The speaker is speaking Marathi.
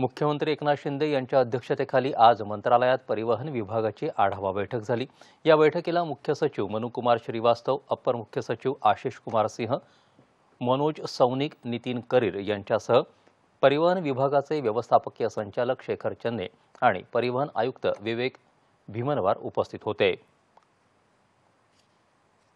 मुख्यमंत्री एकनाथ शिंदे यांच्या अध्यक्षतेखाली आज मंत्रालयात परिवहन विभागाची आढावा बैठक झाली या बैठकीला मुख्य सचिव मनुकुमार श्रीवास्तव अपर मुख्य सचिव आशिष कुमार सिंह मनोज सौनिक नितीन करीर यांच्यासह परिवहन विभागाचे व्यवस्थापकीय संचालक शेखर चन्ने आणि परिवहन आयुक्त विवेक भीमनवार उपस्थित होते